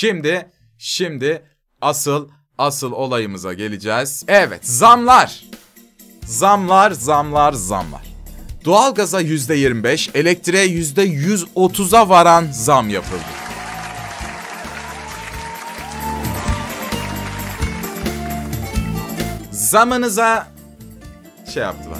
Şimdi, şimdi asıl asıl olayımıza geleceğiz. Evet zamlar. Zamlar, zamlar, zamlar. Doğalgaza %25, elektriğe %130'a varan zam yapıldı. Zamınıza şey yaptılar.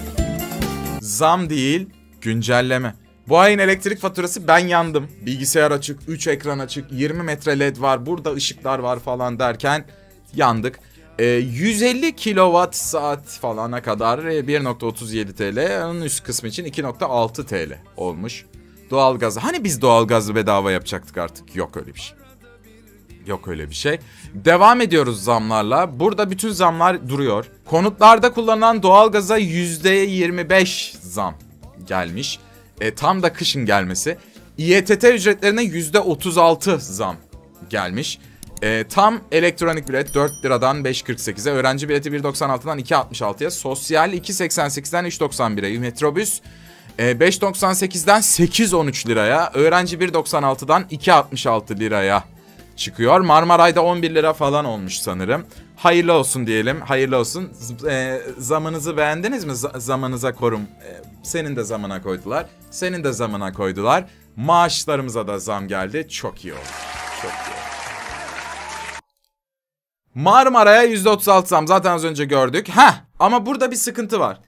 Zam değil, güncelleme. Bu ayın elektrik faturası ben yandım. Bilgisayar açık, 3 ekran açık, 20 metre led var, burada ışıklar var falan derken yandık. E, ee, 150 kilowatt saat falana kadar 1.37 e, TL, onun üst kısmı için 2.6 TL olmuş. Doğalgazı, hani biz doğalgazı bedava yapacaktık artık? Yok öyle bir şey. Yok öyle bir şey. Devam ediyoruz zamlarla. Burada bütün zamlar duruyor. Konutlarda kullanılan doğalgaza %25 zam gelmiş e, tam da kışın gelmesi. İETT ücretlerine %36 zam gelmiş. E, tam elektronik bilet 4 liradan 5.48'e, öğrenci bileti 1.96'dan 2.66'ya, sosyal 2.88'den 3.91'e, metrobüs e, 5.98'den 8.13 liraya, öğrenci 1.96'dan 2.66 liraya çıkıyor. Marmaray'da 11 lira falan olmuş sanırım. Hayırlı olsun diyelim. Hayırlı olsun. E, zamanınızı beğendiniz mi? Z- zamanınıza korum. E, senin de zamana koydular. Senin de zamana koydular. Maaşlarımıza da zam geldi. Çok iyi oldu. Çok iyi. Oldu. Marmara'ya %36 zam zaten az önce gördük. Ha ama burada bir sıkıntı var.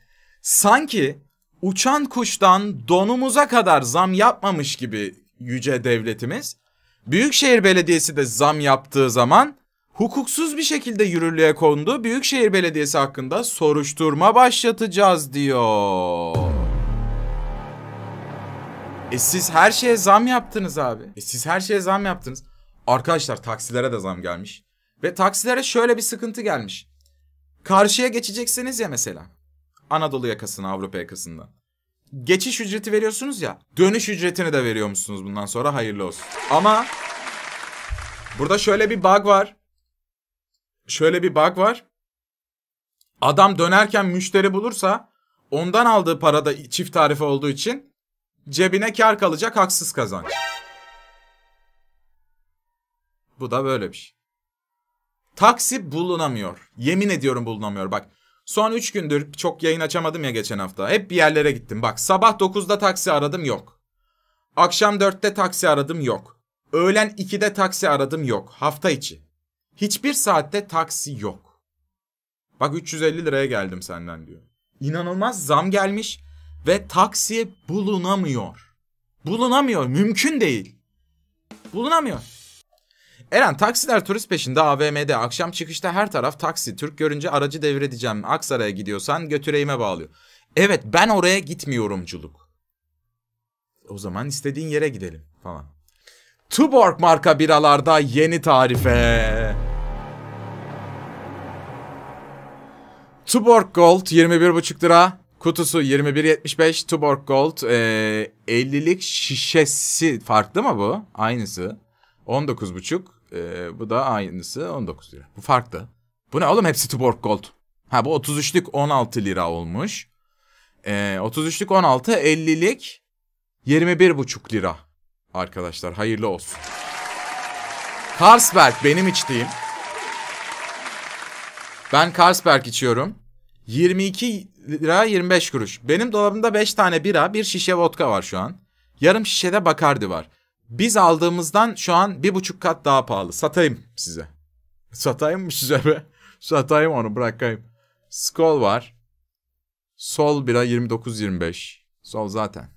Sanki uçan kuştan donumuza kadar zam yapmamış gibi yüce devletimiz Büyükşehir Belediyesi de zam yaptığı zaman hukuksuz bir şekilde yürürlüğe konduğu Büyükşehir Belediyesi hakkında soruşturma başlatacağız diyor. E siz her şeye zam yaptınız abi. E siz her şeye zam yaptınız. Arkadaşlar taksilere de zam gelmiş. Ve taksilere şöyle bir sıkıntı gelmiş. Karşıya geçeceksiniz ya mesela. Anadolu yakasına, Avrupa yakasından geçiş ücreti veriyorsunuz ya. Dönüş ücretini de veriyor musunuz bundan sonra hayırlı olsun. Ama burada şöyle bir bug var. Şöyle bir bug var. Adam dönerken müşteri bulursa ondan aldığı parada çift tarife olduğu için cebine kar kalacak haksız kazanç. Bu da böyle bir şey. Taksi bulunamıyor. Yemin ediyorum bulunamıyor. Bak Son 3 gündür çok yayın açamadım ya geçen hafta. Hep bir yerlere gittim. Bak sabah 9'da taksi aradım yok. Akşam 4'te taksi aradım yok. Öğlen 2'de taksi aradım yok. Hafta içi. Hiçbir saatte taksi yok. Bak 350 liraya geldim senden diyor. İnanılmaz zam gelmiş ve taksi bulunamıyor. Bulunamıyor. Mümkün değil. Bulunamıyor. Eren taksiler turist peşinde AVM'de. Akşam çıkışta her taraf taksi. Türk görünce aracı devredeceğim. Aksaray'a gidiyorsan götüreyime bağlıyor. Evet ben oraya gitmiyorumculuk. O zaman istediğin yere gidelim falan. Tuborg marka biralarda yeni tarife. Tuborg Gold 21,5 lira. Kutusu 21.75 Tuborg Gold. Ee, 50'lik şişesi farklı mı bu? Aynısı. 19.5 e, bu da aynısı 19 lira. Bu farklı. Bu ne oğlum hepsi Tuborg Gold. Ha bu 33'lük 16 lira olmuş. E, 33'lük 16, 50'lik 21,5 lira. Arkadaşlar hayırlı olsun. Carlsberg benim içtiğim. Ben Carlsberg içiyorum. 22 lira 25 kuruş. Benim dolabımda 5 tane bira, bir şişe vodka var şu an. Yarım şişede Bacardi var. Biz aldığımızdan şu an bir buçuk kat daha pahalı. Satayım size. Satayım mı size be? Satayım onu bırakayım. Skol var. Sol bira 29-25. Sol zaten.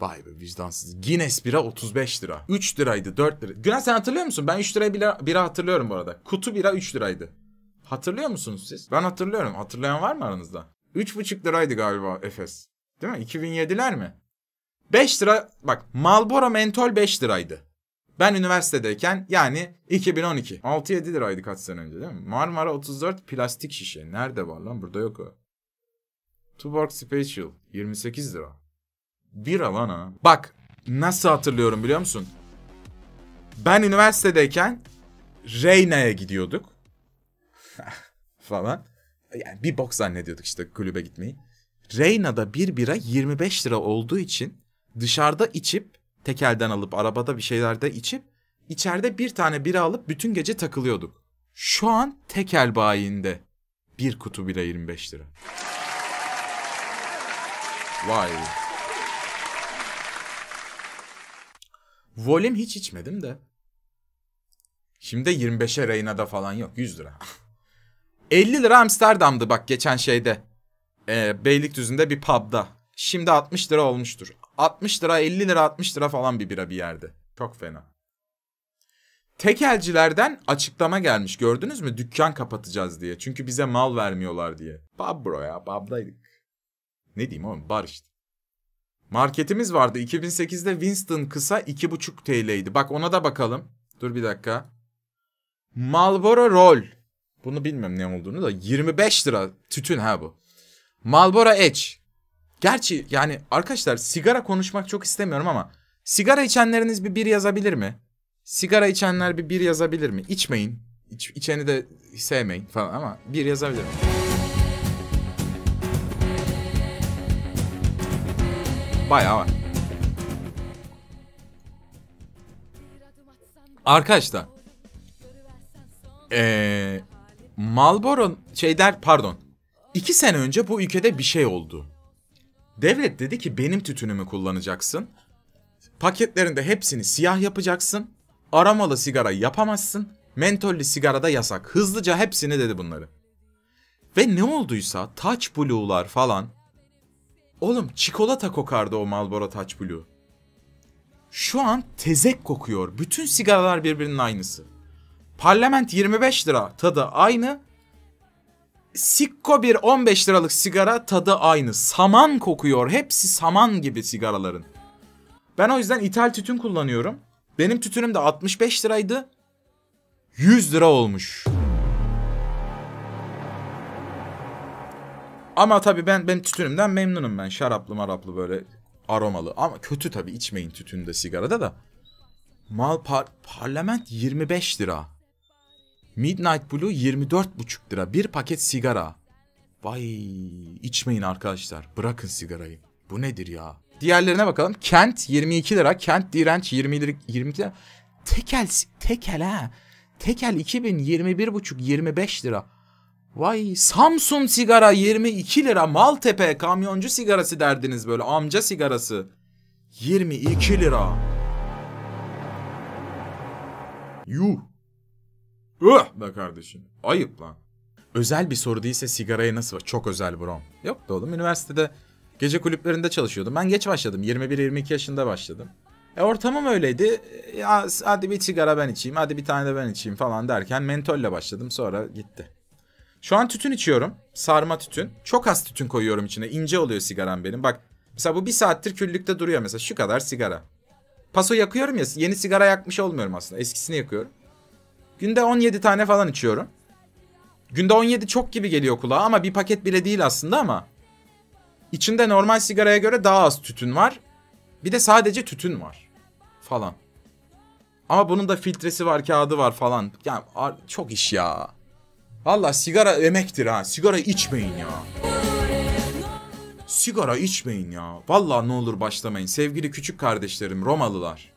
Vay be vicdansız. Guinness bira 35 lira. 3 liraydı 4 lira. Günah sen hatırlıyor musun? Ben 3 liraya bira, bira hatırlıyorum bu arada. Kutu bira 3 liraydı. Hatırlıyor musunuz siz? Ben hatırlıyorum. Hatırlayan var mı aranızda? 3,5 liraydı galiba Efes. Değil mi? 2007'ler mi? 5 lira bak Marlboro mentol 5 liraydı. Ben üniversitedeyken yani 2012. 6-7 liraydı kaç sene önce değil mi? Marmara 34 plastik şişe. Nerede var lan? Burada yok o. Tuborg Special 28 lira. Bir alana Bak nasıl hatırlıyorum biliyor musun? Ben üniversitedeyken Reyna'ya gidiyorduk. Falan. Yani bir bok zannediyorduk işte kulübe gitmeyi. Reyna'da bir bira 25 lira olduğu için dışarıda içip tekelden alıp arabada bir şeylerde içip içeride bir tane bira alıp bütün gece takılıyorduk. Şu an tekel bayinde bir kutu bira 25 lira. Vay. Volim hiç içmedim de. Şimdi 25'e Reyna'da falan yok. 100 lira. 50 lira Amsterdam'dı bak geçen şeyde. Ee, Beylikdüzü'nde bir pub'da. Şimdi 60 lira olmuştur. 60 lira 50 lira 60 lira falan bir bira bir yerde. Çok fena. Tekelcilerden açıklama gelmiş gördünüz mü dükkan kapatacağız diye. Çünkü bize mal vermiyorlar diye. Bab bro ya babdaydık. Ne diyeyim oğlum bar işte. Marketimiz vardı 2008'de Winston kısa 2,5 TL'ydi. Bak ona da bakalım. Dur bir dakika. Malboro Roll. Bunu bilmem ne olduğunu da 25 lira tütün ha bu. Malboro Edge Gerçi yani arkadaşlar sigara konuşmak çok istemiyorum ama sigara içenleriniz bir bir yazabilir mi? Sigara içenler bir bir yazabilir mi? İçmeyin. İç, içeni de sevmeyin falan ama bir yazabilir mi? Bayağı var. Arkadaşlar. Ee, Malboro şey der pardon. İki sene önce bu ülkede bir şey oldu. Devlet dedi ki benim tütünümü kullanacaksın. Paketlerinde hepsini siyah yapacaksın. Aramalı sigara yapamazsın. Mentollü sigara da yasak. Hızlıca hepsini dedi bunları. Ve ne olduysa Touch Blue'lar falan. Oğlum çikolata kokardı o Marlboro Touch Blue. Şu an tezek kokuyor. Bütün sigaralar birbirinin aynısı. Parlament 25 lira tadı aynı. Sikko bir 15 liralık sigara tadı aynı. Saman kokuyor. Hepsi saman gibi sigaraların. Ben o yüzden ithal tütün kullanıyorum. Benim tütünüm de 65 liraydı. 100 lira olmuş. Ama tabii ben benim tütünümden memnunum ben. Şaraplı maraplı böyle aromalı. Ama kötü tabii içmeyin tütünde sigarada da. Mal par parlament 25 lira. Midnight Blue 24 buçuk lira. Bir paket sigara. Vay içmeyin arkadaşlar. Bırakın sigarayı. Bu nedir ya? Diğerlerine bakalım. Kent 22 lira. Kent direnç 20 lira, 22 lira. Tekel, tekel ha. Tekel 2021 buçuk 25 lira. Vay Samsun sigara 22 lira. Maltepe kamyoncu sigarası derdiniz böyle. Amca sigarası. 22 lira. Yuh. Uh da kardeşim. Ayıp lan. Özel bir soru değilse sigaraya nasıl var? Çok özel brom. Yok da oğlum üniversitede gece kulüplerinde çalışıyordum. Ben geç başladım. 21-22 yaşında başladım. E ortamım öyleydi. E, ya hadi bir sigara ben içeyim, hadi bir tane de ben içeyim falan derken mentolle başladım. Sonra gitti. Şu an tütün içiyorum. Sarma tütün. Çok az tütün koyuyorum içine. İnce oluyor sigaram benim. Bak mesela bu bir saattir küllükte duruyor mesela. Şu kadar sigara. Paso yakıyorum ya. Yeni sigara yakmış olmuyorum aslında. Eskisini yakıyorum. Günde 17 tane falan içiyorum. Günde 17 çok gibi geliyor kulağa ama bir paket bile değil aslında ama. İçinde normal sigaraya göre daha az tütün var. Bir de sadece tütün var. Falan. Ama bunun da filtresi var, kağıdı var falan. Yani çok iş ya. Valla sigara emektir ha. Sigara içmeyin ya. Sigara içmeyin ya. Valla ne olur başlamayın. Sevgili küçük kardeşlerim Romalılar.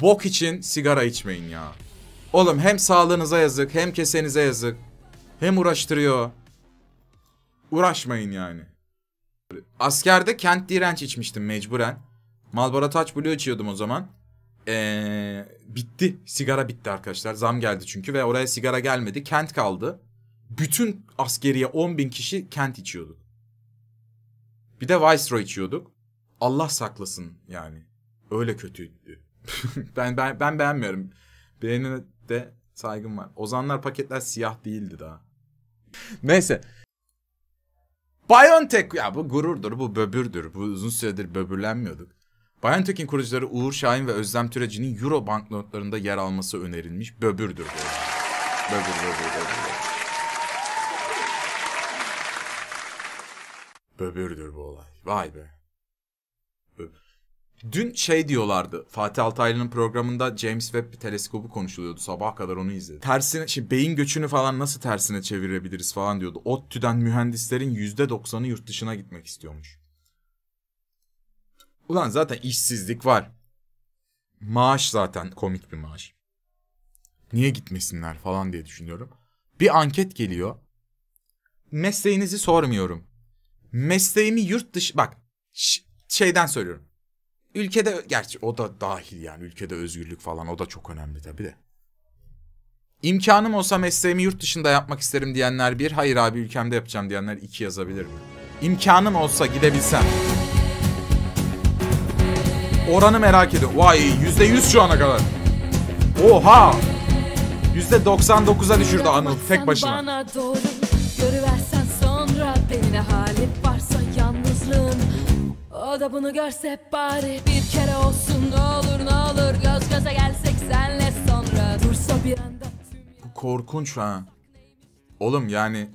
Bok için sigara içmeyin ya. Oğlum hem sağlığınıza yazık hem kesenize yazık. Hem uğraştırıyor. Uğraşmayın yani. Askerde kent direnç içmiştim mecburen. Marlboro Touch Blue içiyordum o zaman. Ee, bitti. Sigara bitti arkadaşlar. Zam geldi çünkü ve oraya sigara gelmedi. Kent kaldı. Bütün askeriye 10 bin kişi kent içiyorduk. Bir de Viceroy içiyorduk. Allah saklasın yani. Öyle kötüydü. ben, ben, ben beğenmiyorum. Beğeni de saygım var. Ozanlar paketler siyah değildi daha. Neyse. BioNTech ya bu gururdur, bu böbürdür. Bu uzun süredir böbürlenmiyorduk. BioNTech'in kurucuları Uğur Şahin ve Özlem Türeci'nin Euro banknotlarında yer alması önerilmiş. Böbürdür bu. Böbür, böbür, böbür. Böbürdür bu olay. Vay be. Dün şey diyorlardı. Fatih Altaylı'nın programında James Webb teleskobu konuşuluyordu. Sabah kadar onu izledim. Tersine şey beyin göçünü falan nasıl tersine çevirebiliriz falan diyordu. ODTÜ'den mühendislerin %90'ı yurt dışına gitmek istiyormuş. Ulan zaten işsizlik var. Maaş zaten komik bir maaş. Niye gitmesinler falan diye düşünüyorum. Bir anket geliyor. Mesleğinizi sormuyorum. Mesleğimi yurt dışı... Bak şeyden söylüyorum ülkede gerçi o da dahil yani ülkede özgürlük falan o da çok önemli tabii de. İmkanım olsa mesleğimi yurt dışında yapmak isterim diyenler bir, hayır abi ülkemde yapacağım diyenler iki yazabilir mi? İmkanım olsa gidebilsem. Oranı merak ediyorum. Vay yüzde yüz şu ana kadar. Oha! Yüzde doksan 99'a düşürdü Anıl tek başına. Bana doğru, sonra beni ne varsa o da bunu görse bari Bir kere olsun ne olur ne olur Göz göze gelsek senle sonra Dursa bir anda Bu korkunç ha Oğlum yani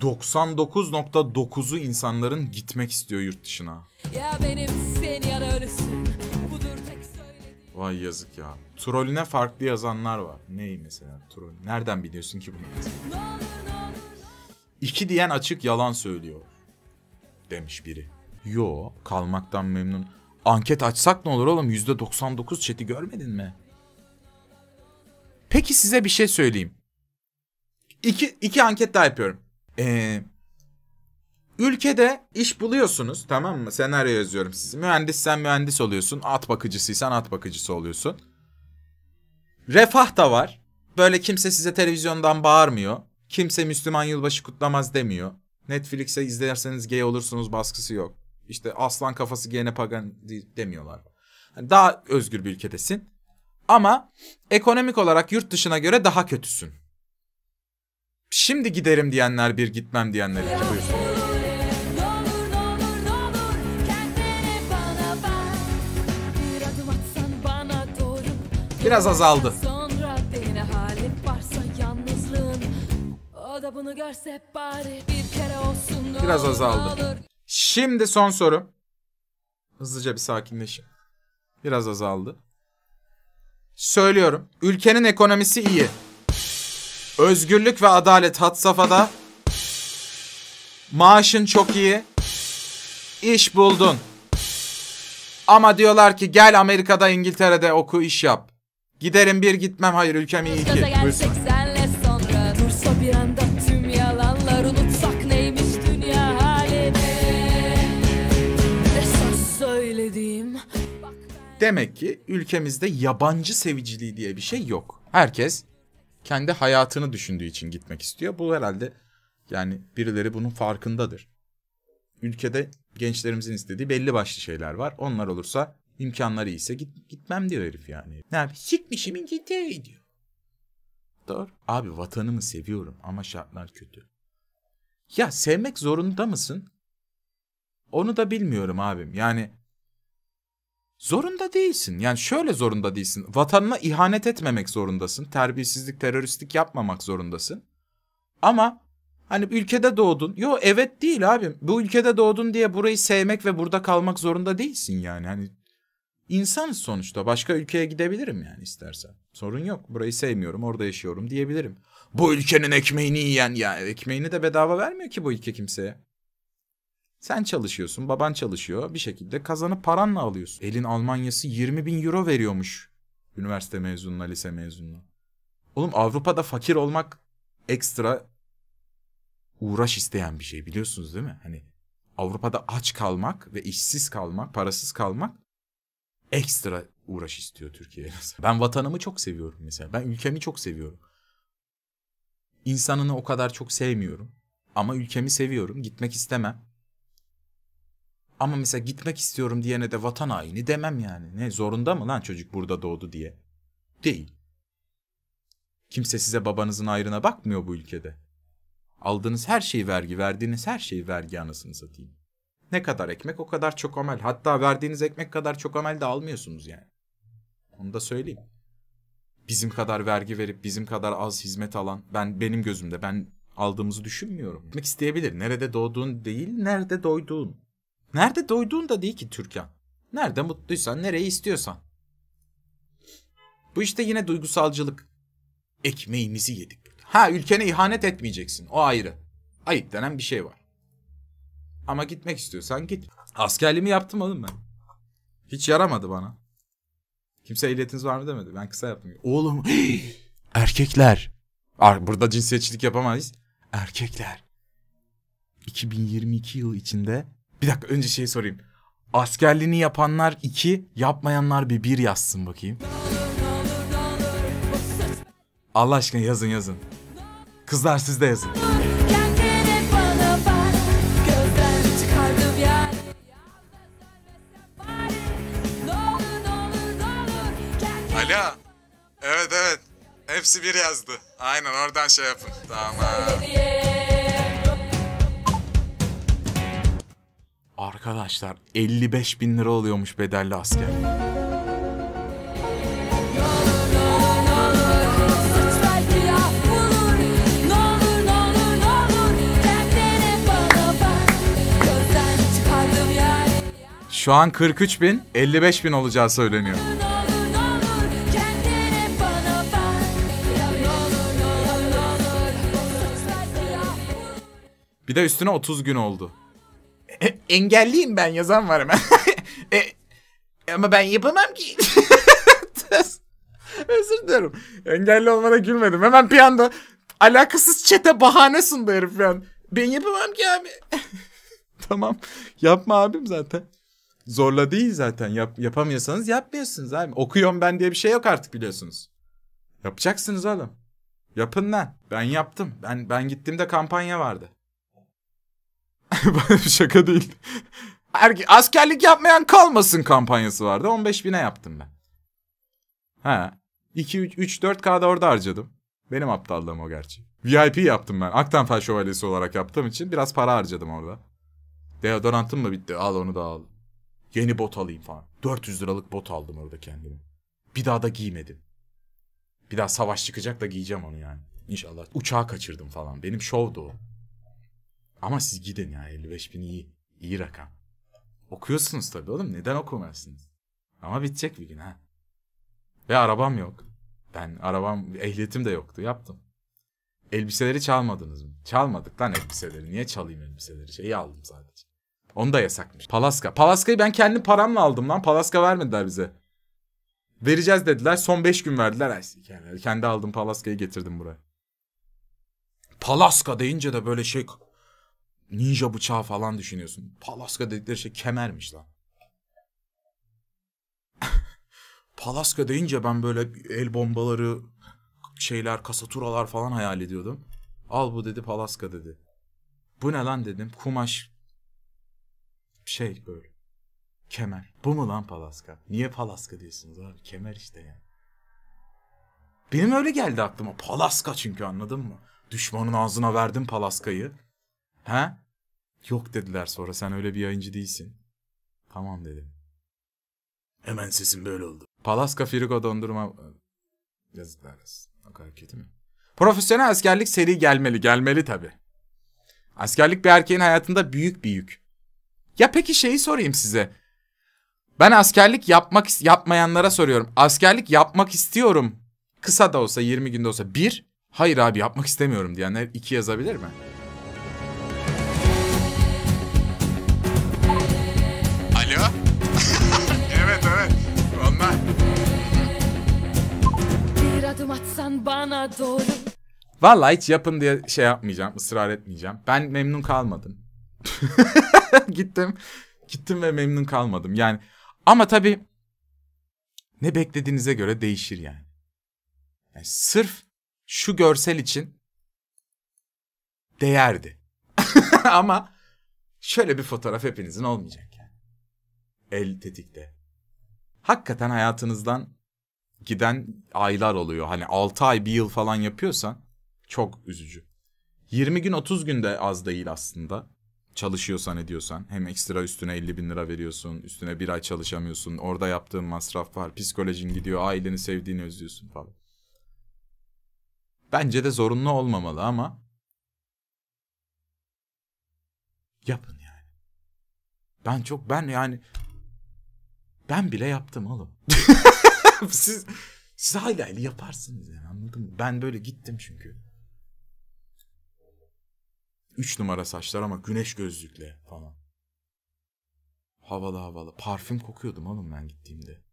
99.9'u insanların gitmek istiyor yurt dışına. Ya benim seni ya da ölüsün. Budur tek söylediğim. Vay yazık ya. Trolüne farklı yazanlar var. Ney mesela troll? Nereden biliyorsun ki bunu? İki diyen açık yalan söylüyor demiş biri. Yo kalmaktan memnun. Anket açsak ne olur oğlum %99 chat'i görmedin mi? Peki size bir şey söyleyeyim. İki, iki anket daha yapıyorum. Ee, ülkede iş buluyorsunuz tamam mı? Senaryo yazıyorum size. Mühendissen mühendis oluyorsun. At bakıcısıysan at bakıcısı oluyorsun. Refah da var. Böyle kimse size televizyondan bağırmıyor. Kimse Müslüman yılbaşı kutlamaz demiyor. Netflix'e izlerseniz gay olursunuz baskısı yok. İşte aslan kafası gene pagan demiyorlar. Yani daha özgür bir ülkedesin. Ama ekonomik olarak yurt dışına göre daha kötüsün. Şimdi giderim diyenler bir gitmem diyenler iki buyursun. Biraz azaldı. Sonra beni varsa yalnızlığın. O da bunu görse bari bir Biraz azaldı. Şimdi son soru. Hızlıca bir sakinleşin. Biraz azaldı. Söylüyorum. Ülkenin ekonomisi iyi. Özgürlük ve adalet hat safhada. Maaşın çok iyi. İş buldun. Ama diyorlar ki gel Amerika'da İngiltere'de oku iş yap. Giderim bir gitmem hayır ülkem iyi ki. Buyursun. Demek ki ülkemizde yabancı seviciliği diye bir şey yok. Herkes kendi hayatını düşündüğü için gitmek istiyor. Bu herhalde yani birileri bunun farkındadır. Ülkede gençlerimizin istediği belli başlı şeyler var. Onlar olursa imkanları iyiyse git, gitmem diyor herif yani. Ne abi sikmişim İngiltere'yi diyor. Doğru. Abi vatanımı seviyorum ama şartlar kötü. Ya sevmek zorunda mısın? Onu da bilmiyorum abim. Yani Zorunda değilsin. Yani şöyle zorunda değilsin. Vatanına ihanet etmemek zorundasın. Terbiyesizlik, teröristlik yapmamak zorundasın. Ama hani ülkede doğdun. Yo evet değil abim. Bu ülkede doğdun diye burayı sevmek ve burada kalmak zorunda değilsin yani. Hani insan sonuçta. Başka ülkeye gidebilirim yani istersen. Sorun yok. Burayı sevmiyorum. Orada yaşıyorum diyebilirim. Bu ülkenin ekmeğini yiyen ya yani ekmeğini de bedava vermiyor ki bu ülke kimseye. Sen çalışıyorsun, baban çalışıyor. Bir şekilde kazanıp paranla alıyorsun. Elin Almanya'sı 20 bin euro veriyormuş. Üniversite mezununa, lise mezununa. Oğlum Avrupa'da fakir olmak ekstra uğraş isteyen bir şey biliyorsunuz değil mi? Hani Avrupa'da aç kalmak ve işsiz kalmak, parasız kalmak ekstra uğraş istiyor Türkiye'ye. Ben vatanımı çok seviyorum mesela. Ben ülkemi çok seviyorum. İnsanını o kadar çok sevmiyorum. Ama ülkemi seviyorum. Gitmek istemem. Ama mesela gitmek istiyorum diyene de vatan haini demem yani. Ne zorunda mı lan çocuk burada doğdu diye? Değil. Kimse size babanızın ayrına bakmıyor bu ülkede. Aldığınız her şey vergi, verdiğiniz her şey vergi anasını satayım. Ne kadar ekmek o kadar çok amel. Hatta verdiğiniz ekmek kadar çok amel de almıyorsunuz yani. Onu da söyleyeyim. Bizim kadar vergi verip bizim kadar az hizmet alan ben benim gözümde ben aldığımızı düşünmüyorum. Gitmek isteyebilir. Nerede doğduğun değil, nerede doyduğun. Nerede doyduğun da değil ki Türkan. Nerede mutluysan, nereye istiyorsan. Bu işte yine duygusalcılık. Ekmeğimizi yedik. Ha ülkene ihanet etmeyeceksin. O ayrı. Ayıp denen bir şey var. Ama gitmek istiyorsan git. Askerliğimi yaptım oğlum ben. Hiç yaramadı bana. Kimse ehliyetiniz var mı demedi. Ben kısa yaptım. Oğlum erkekler. Burada cinsiyetçilik yapamayız. Erkekler. 2022 yıl içinde bir dakika önce şeyi sorayım. Askerliğini yapanlar iki, yapmayanlar bir bir yazsın bakayım. Allah aşkına yazın yazın. Kızlar siz de yazın. Alo. Evet evet. Hepsi bir yazdı. Aynen oradan şey yapın. Tamam. Arkadaşlar 55 bin lira oluyormuş bedelli asker. Şu an 43 bin, 55 bin olacağı söyleniyor. Bir de üstüne 30 gün oldu engelliyim ben yazan var hemen. e, ama ben yapamam ki. Özür dilerim. Engelli olmana gülmedim. Hemen bir anda alakasız çete bahane sundu herif yani. Ben yapamam ki abi. tamam. Yapma abim zaten. Zorla değil zaten. Yap, yapamıyorsanız yapmıyorsunuz abi. Okuyorum ben diye bir şey yok artık biliyorsunuz. Yapacaksınız oğlum. Yapın lan. Ben yaptım. Ben ben gittiğimde kampanya vardı. Şaka değil. Erke askerlik yapmayan kalmasın kampanyası vardı. 15 bine yaptım ben. Ha. 2 3 3 4K'da orada harcadım. Benim aptallığım o gerçi. VIP yaptım ben. Aktanfel Şövalyesi olarak yaptığım için biraz para harcadım orada. Deodorantım mı bitti? Al onu da al. Yeni bot alayım falan. 400 liralık bot aldım orada kendime. Bir daha da giymedim. Bir daha savaş çıkacak da giyeceğim onu yani. İnşallah. Uçağı kaçırdım falan. Benim şovdu o. Ama siz gidin ya 55 bin iyi, iyi rakam. Okuyorsunuz tabii oğlum neden okumazsınız? Ama bitecek bir gün ha. Ve arabam yok. Ben arabam ehliyetim de yoktu yaptım. Elbiseleri çalmadınız mı? Çalmadık lan elbiseleri. Niye çalayım elbiseleri? Şeyi aldım sadece. Onu da yasakmış. Palaska. Palaska'yı ben kendi paramla aldım lan. Palaska vermediler bize. Vereceğiz dediler. Son 5 gün verdiler. Ay, kendi aldım Palaska'yı getirdim buraya. Palaska deyince de böyle şey ninja bıçağı falan düşünüyorsun. Palaska dedikleri şey kemermiş lan. Palaska deyince ben böyle el bombaları şeyler kasaturalar falan hayal ediyordum. Al bu dedi Palaska dedi. Bu ne lan dedim kumaş şey böyle kemer. Bu mu lan Palaska? Niye Palaska diyorsunuz abi? Kemer işte yani. Benim öyle geldi aklıma. Palaska çünkü anladın mı? Düşmanın ağzına verdim Palaska'yı. Ha? Yok dediler sonra sen öyle bir yayıncı değilsin. Tamam dedim. Hemen sesin böyle oldu. Palaska Frigo dondurma... E, Yazıklar olsun. O kadar kötü mü? Profesyonel askerlik seri gelmeli. Gelmeli tabi. Askerlik bir erkeğin hayatında büyük bir yük. Ya peki şeyi sorayım size. Ben askerlik yapmak yapmayanlara soruyorum. Askerlik yapmak istiyorum. Kısa da olsa 20 günde olsa. Bir, hayır abi yapmak istemiyorum diyenler iki yazabilir mi? mükemmel Bir adım atsan bana doğru Valla hiç yapın diye şey yapmayacağım, ısrar etmeyeceğim. Ben memnun kalmadım. gittim, gittim ve memnun kalmadım. Yani ama tabii ne beklediğinize göre değişir yani. yani sırf şu görsel için değerdi. ama şöyle bir fotoğraf hepinizin olmayacak yani. El tetikte hakikaten hayatınızdan giden aylar oluyor. Hani 6 ay bir yıl falan yapıyorsan çok üzücü. 20 gün 30 gün de az değil aslında. Çalışıyorsan ediyorsan hem ekstra üstüne 50 bin lira veriyorsun üstüne bir ay çalışamıyorsun orada yaptığın masraf var psikolojin gidiyor aileni sevdiğini özlüyorsun falan. Bence de zorunlu olmamalı ama yapın yani. Ben çok ben yani ben bile yaptım oğlum. siz, siz hayli yaparsınız yani anladın mı? Ben böyle gittim çünkü. Üç numara saçlar ama güneş gözlükle falan. Havalı havalı. Parfüm kokuyordum oğlum ben gittiğimde.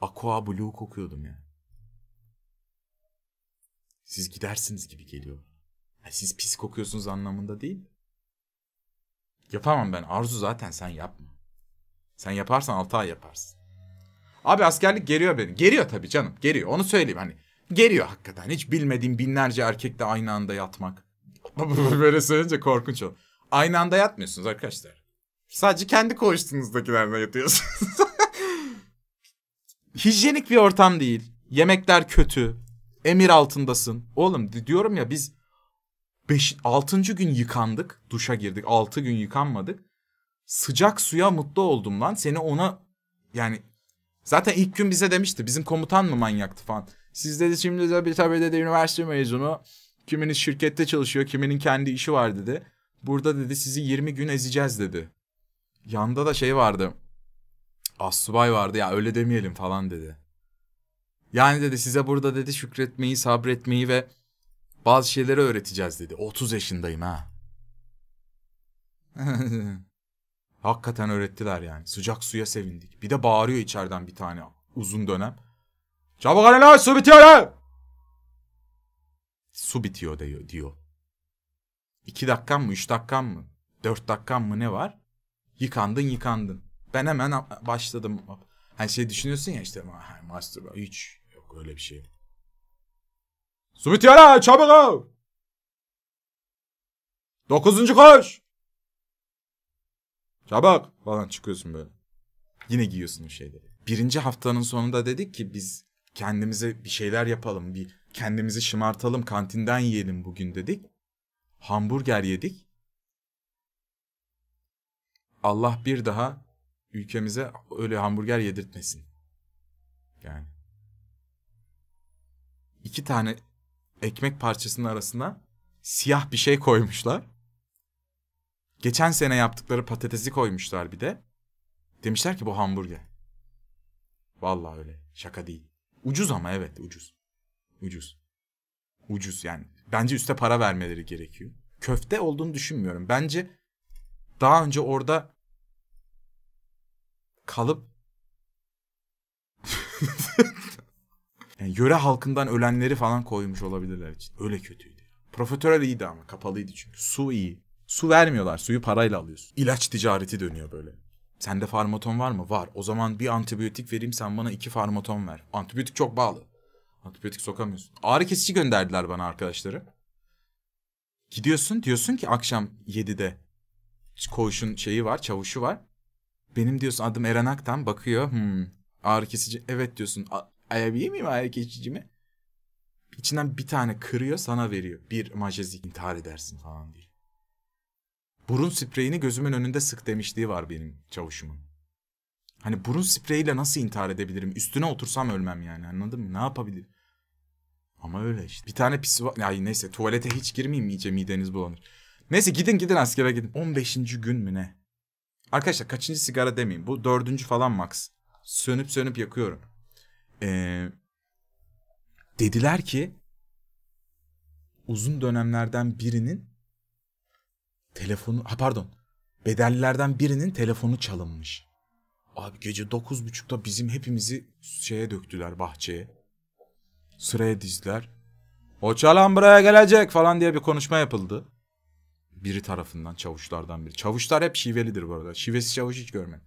Aqua Blue kokuyordum ya. Yani. Siz gidersiniz gibi geliyor. Yani siz pis kokuyorsunuz anlamında değil. Yapamam ben. Arzu zaten sen yapma. Sen yaparsan 6 ay yaparsın. Abi askerlik geriyor beni. Geriyor tabii canım. Geriyor. Onu söyleyeyim hani. Geriyor hakikaten. Hiç bilmediğim binlerce erkekle aynı anda yatmak. Böyle söyleyince korkunç ol. Aynı anda yatmıyorsunuz arkadaşlar. Sadece kendi koğuştunuzdakilerle yatıyorsunuz. Hijyenik bir ortam değil. Yemekler kötü. Emir altındasın. Oğlum diyorum ya biz 5 6. gün yıkandık. Duşa girdik. 6 gün yıkanmadık. Sıcak suya mutlu oldum lan. Seni ona yani zaten ilk gün bize demişti. Bizim komutan mı manyaktı falan. Siz dedi şimdi de bir tabi dedi üniversite mezunu. Kiminin şirkette çalışıyor, kiminin kendi işi var dedi. Burada dedi sizi 20 gün ezeceğiz dedi. Yanda da şey vardı. Assubay vardı ya öyle demeyelim falan dedi. Yani dedi size burada dedi şükretmeyi, sabretmeyi ve bazı şeyleri öğreteceğiz dedi. 30 yaşındayım ha. Hakikaten öğrettiler yani. Sıcak suya sevindik. Bir de bağırıyor içeriden bir tane uzun dönem. Çabuk hadi lan su bitiyor lan. Su bitiyor diyor. diyor. İki dakikam mı, üç dakikam mı, dört dakikam mı ne var? Yıkandın yıkandın. Ben hemen başladım. Hani şey düşünüyorsun ya işte master hiç yok öyle bir şey. Su bitiyor lan çabuk Dokuzuncu koş. Çabuk falan çıkıyorsun böyle. Yine giyiyorsun o şeyleri. Birinci haftanın sonunda dedik ki biz kendimize bir şeyler yapalım. Bir kendimizi şımartalım. Kantinden yiyelim bugün dedik. Hamburger yedik. Allah bir daha ülkemize öyle hamburger yedirtmesin. Yani. İki tane ekmek parçasının arasına siyah bir şey koymuşlar. Geçen sene yaptıkları patatesi koymuşlar bir de. Demişler ki bu hamburger. Vallahi öyle. Şaka değil. Ucuz ama evet ucuz. Ucuz. Ucuz yani. Bence üste para vermeleri gerekiyor. Köfte olduğunu düşünmüyorum. Bence daha önce orada kalıp yani yöre halkından ölenleri falan koymuş olabilirler için. Öyle kötüydü. Profiterol iyiydi ama kapalıydı çünkü. Su iyi. Su vermiyorlar. Suyu parayla alıyorsun. İlaç ticareti dönüyor böyle. Sende farmaton var mı? Var. O zaman bir antibiyotik vereyim sen bana iki farmaton ver. Antibiyotik çok bağlı. Antibiyotik sokamıyorsun. Ağrı kesici gönderdiler bana arkadaşları. Gidiyorsun diyorsun ki akşam 7'de koğuşun şeyi var çavuşu var. Benim diyorsun adım Eren Aktan bakıyor. Hmm, ağrı kesici evet diyorsun. Ayabilir miyim ağrı kesici mi? İçinden bir tane kırıyor sana veriyor. Bir majezik intihar edersin falan diyor burun spreyini gözümün önünde sık demişliği var benim çavuşumun. Hani burun spreyiyle nasıl intihar edebilirim? Üstüne otursam ölmem yani anladın mı? Ne yapabilirim? Ama öyle işte. Bir tane pis Ya neyse tuvalete hiç girmeyeyim iyice mideniz bulanır. Neyse gidin gidin askere gidin. 15. gün mü ne? Arkadaşlar kaçıncı sigara demeyeyim. Bu dördüncü falan max. Sönüp sönüp yakıyorum. Ee, dediler ki uzun dönemlerden birinin Telefonu, ha pardon. Bedellilerden birinin telefonu çalınmış. Abi gece dokuz buçukta bizim hepimizi şeye döktüler bahçeye. Sıraya dizdiler. O çalan buraya gelecek falan diye bir konuşma yapıldı. Biri tarafından çavuşlardan biri. Çavuşlar hep şivelidir bu arada. Şivesi çavuş hiç görmedim.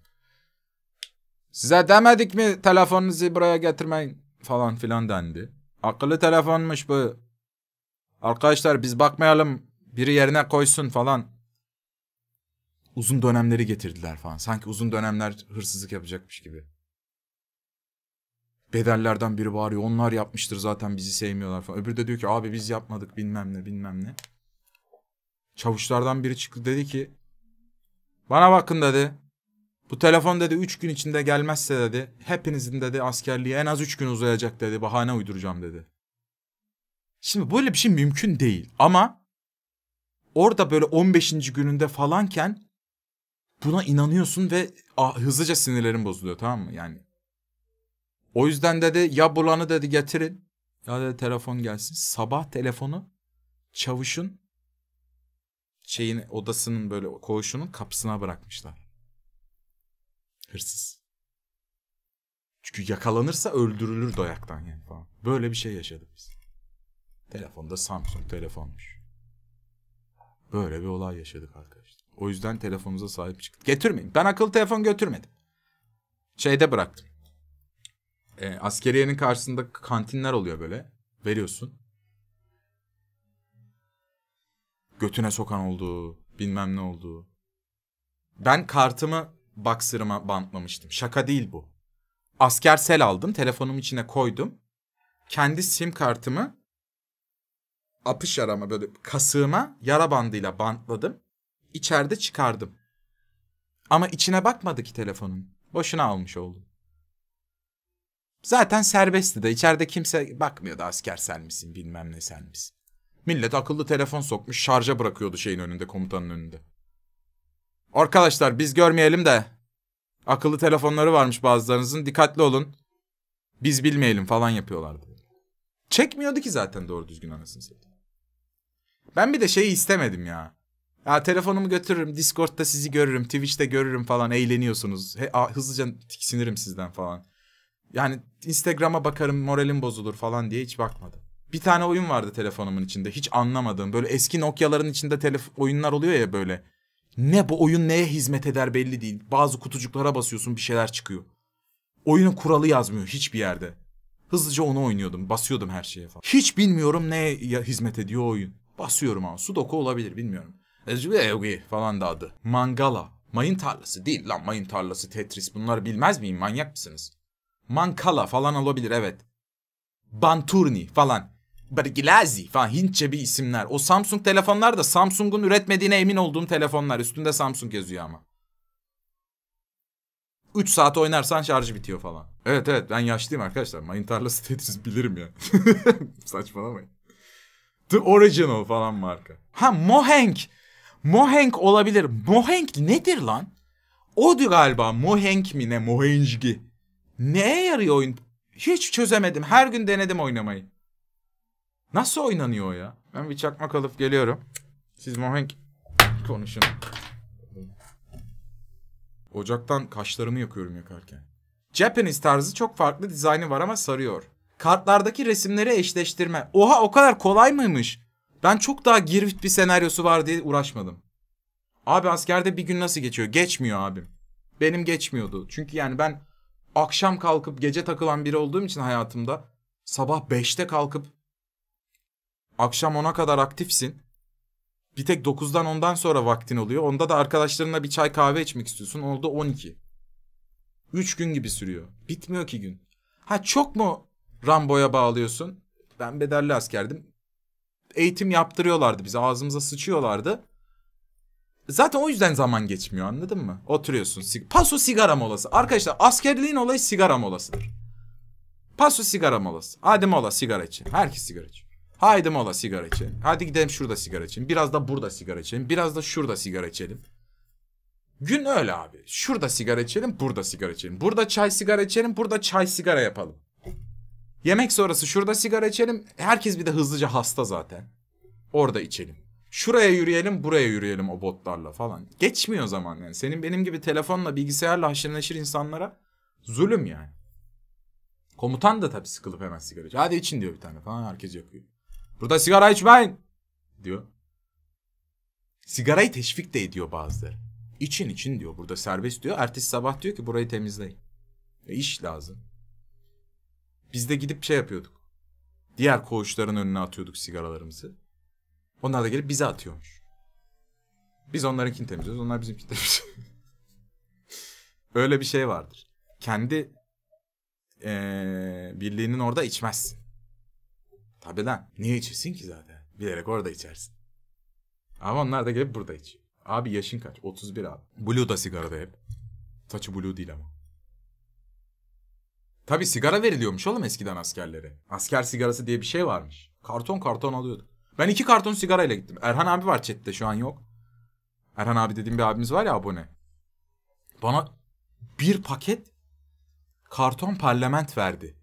Size demedik mi telefonunuzu buraya getirmeyin falan filan dendi. Akıllı telefonmuş bu. Arkadaşlar biz bakmayalım biri yerine koysun falan uzun dönemleri getirdiler falan. Sanki uzun dönemler hırsızlık yapacakmış gibi. Bedellerden biri bağırıyor. Onlar yapmıştır zaten bizi sevmiyorlar falan. Öbürü de diyor ki abi biz yapmadık bilmem ne bilmem ne. Çavuşlardan biri çıktı dedi ki bana bakın dedi. Bu telefon dedi 3 gün içinde gelmezse dedi hepinizin dedi askerliği en az 3 gün uzayacak dedi bahane uyduracağım dedi. Şimdi böyle bir şey mümkün değil ama orada böyle 15. gününde falanken buna inanıyorsun ve a, hızlıca sinirlerin bozuluyor tamam mı yani. O yüzden dedi ya bulanı dedi getirin ya dedi telefon gelsin. Sabah telefonu çavuşun şeyin odasının böyle koğuşunun kapısına bırakmışlar. Hırsız. Çünkü yakalanırsa öldürülür dayaktan yani falan. Böyle bir şey yaşadık biz. Telefonda Samsung telefonmuş. Böyle bir olay yaşadık arkadaşlar. O yüzden telefonunuza sahip çıkın. Getirmeyin. Ben akıllı telefon götürmedim. Şeyde bıraktım. E, askeriyenin karşısında kantinler oluyor böyle. Veriyorsun. Götüne sokan oldu. Bilmem ne oldu. Ben kartımı baksırıma bantlamıştım. Şaka değil bu. Asker sel aldım. telefonum içine koydum. Kendi sim kartımı apış yarama böyle kasığıma yara bandıyla bantladım içeride çıkardım. Ama içine bakmadı ki telefonun. Boşuna almış oldum. Zaten serbestti de içeride kimse bakmıyordu asker sen misin bilmem ne sen misin. Millet akıllı telefon sokmuş şarja bırakıyordu şeyin önünde komutanın önünde. Arkadaşlar biz görmeyelim de akıllı telefonları varmış bazılarınızın dikkatli olun. Biz bilmeyelim falan yapıyorlardı. Çekmiyordu ki zaten doğru düzgün anasını satayım. Ben bir de şeyi istemedim ya. Ya telefonumu götürürüm. Discord'da sizi görürüm. Twitch'te görürüm falan. Eğleniyorsunuz. He, a, hızlıca tiksinirim sizden falan. Yani Instagram'a bakarım moralim bozulur falan diye hiç bakmadım. Bir tane oyun vardı telefonumun içinde. Hiç anlamadığım. Böyle eski Nokia'ların içinde telef oyunlar oluyor ya böyle. Ne bu oyun neye hizmet eder belli değil. Bazı kutucuklara basıyorsun bir şeyler çıkıyor. Oyunun kuralı yazmıyor hiçbir yerde. Hızlıca onu oynuyordum. Basıyordum her şeye falan. Hiç bilmiyorum neye hizmet ediyor oyun. Basıyorum ama sudoku olabilir bilmiyorum. Ezvevgi falan da adı. Mangala. Mayın tarlası değil lan mayın tarlası Tetris bunları bilmez miyim manyak mısınız? Mankala falan olabilir evet. Banturni falan. Bargilazi falan Hintçe bir isimler. O Samsung telefonlar da Samsung'un üretmediğine emin olduğum telefonlar. Üstünde Samsung yazıyor ama. 3 saat oynarsan şarjı bitiyor falan. Evet evet ben yaşlıyım arkadaşlar. Mayın tarlası Tetris bilirim ya. Saçmalamayın. The Original falan marka. Ha Mohenk. Mohenk olabilir. Mohenk nedir lan? Odu galiba. Mohenk mi ne? Mohengi. Neye yarıyor oyun? Hiç çözemedim. Her gün denedim oynamayı. Nasıl oynanıyor o ya? Ben bir çakmak alıp geliyorum. Siz Mohenk konuşun. Ocaktan kaşlarımı yakıyorum yakarken. Japanese tarzı çok farklı dizaynı var ama sarıyor. Kartlardaki resimleri eşleştirme. Oha o kadar kolay mıymış? Ben çok daha girift bir senaryosu var diye uğraşmadım. Abi askerde bir gün nasıl geçiyor? Geçmiyor abim. Benim geçmiyordu. Çünkü yani ben akşam kalkıp gece takılan biri olduğum için hayatımda sabah 5'te kalkıp akşam 10'a kadar aktifsin. Bir tek 9'dan 10'dan sonra vaktin oluyor. Onda da arkadaşlarınla bir çay kahve içmek istiyorsun. Oldu 12. 3 gün gibi sürüyor. Bitmiyor ki gün. Ha çok mu Rambo'ya bağlıyorsun? Ben bedelli askerdim eğitim yaptırıyorlardı bize. Ağzımıza sıçıyorlardı. Zaten o yüzden zaman geçmiyor anladın mı? Oturuyorsun. Paso sigara molası. Arkadaşlar askerliğin olayı sigara molasıdır. Paso sigara molası. Hadi mola sigara için. Herkes sigara için. Haydi mola sigara için. Hadi gidelim şurada sigara için. Biraz da burada sigara için. Biraz da şurada sigara içelim. Gün öyle abi. Şurada sigara içelim, burada sigara içelim. Burada çay sigara içelim, burada çay sigara yapalım. Yemek sonrası şurada sigara içelim. Herkes bir de hızlıca hasta zaten. Orada içelim. Şuraya yürüyelim, buraya yürüyelim o botlarla falan. Geçmiyor zaman yani. Senin benim gibi telefonla, bilgisayarla haşır neşir insanlara zulüm yani. Komutan da tabii sıkılıp hemen sigara içiyor. Hadi için diyor bir tane falan herkes yakıyor. Burada sigara içmeyin diyor. Sigarayı teşvik de ediyor bazıları. İçin için diyor. Burada serbest diyor. Ertesi sabah diyor ki burayı temizleyin. E iş lazım. Biz de gidip şey yapıyorduk. Diğer koğuşların önüne atıyorduk sigaralarımızı. Onlar da gelip bize atıyormuş. Biz onlarınkini temizliyoruz, onlar bizimkini temizliyor. Öyle bir şey vardır. Kendi ee, birliğinin orada içmezsin. Tabii lan. Niye içesin ki zaten? Bilerek orada içersin. Ama onlar da gelip burada içiyor. Abi yaşın kaç? 31 abi. Blue da sigarada hep. Saçı blue değil ama. Tabi sigara veriliyormuş oğlum eskiden askerlere. Asker sigarası diye bir şey varmış. Karton karton alıyordu. Ben iki karton sigarayla gittim. Erhan abi var chatte şu an yok. Erhan abi dediğim bir abimiz var ya abone. Bana bir paket karton parlament verdi.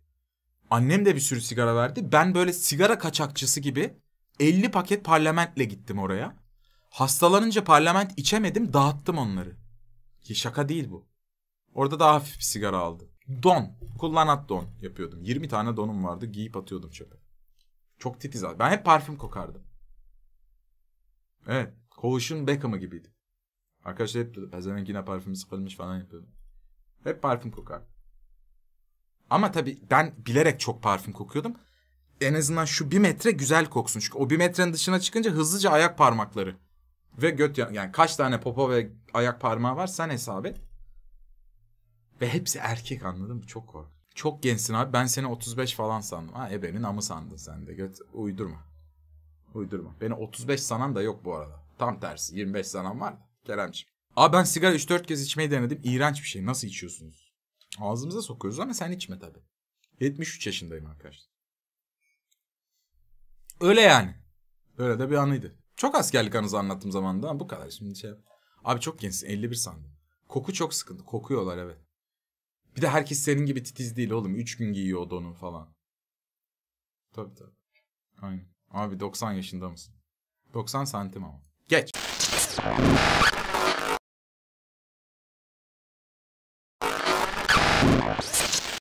Annem de bir sürü sigara verdi. Ben böyle sigara kaçakçısı gibi 50 paket parlamentle gittim oraya. Hastalanınca parlament içemedim dağıttım onları. Ki şaka değil bu. Orada daha hafif bir sigara aldı. Don. Kullanat don yapıyordum. 20 tane donum vardı. Giyip atıyordum çöpe. Çok titiz abi. Ben hep parfüm kokardım. Evet. Koğuşun Beckham'ı gibiydi. Arkadaşlar hep pezevenk yine parfüm sıkılmış falan yapıyordum. Hep parfüm kokar. Ama tabii ben bilerek çok parfüm kokuyordum. En azından şu bir metre güzel koksun. Çünkü o bir metrenin dışına çıkınca hızlıca ayak parmakları ve göt yani kaç tane popo ve ayak parmağı var sen hesap et. Ve hepsi erkek anladın mı? Çok korkunç. Çok gençsin abi. Ben seni 35 falan sandım. Ha ebenin amı sandın sen de. Göt, uydurma. Uydurma. Beni 35 sanan da yok bu arada. Tam tersi. 25 sanan var da. Keremciğim. Abi ben sigara 3-4 kez içmeyi denedim. İğrenç bir şey. Nasıl içiyorsunuz? Ağzımıza sokuyoruz ama sen içme tabii. 73 yaşındayım arkadaşlar. Öyle yani. Öyle de bir anıydı. Çok askerlik anızı anlattığım zamanında bu kadar şimdi şey. Abi çok gençsin 51 sandım. Koku çok sıkıntı. Kokuyorlar evet. Bir de herkes senin gibi titiz değil oğlum. Üç gün giyiyordu onu falan. Tabii tabii. Aynen. Abi 90 yaşında mısın? 90 santim ama. Geç.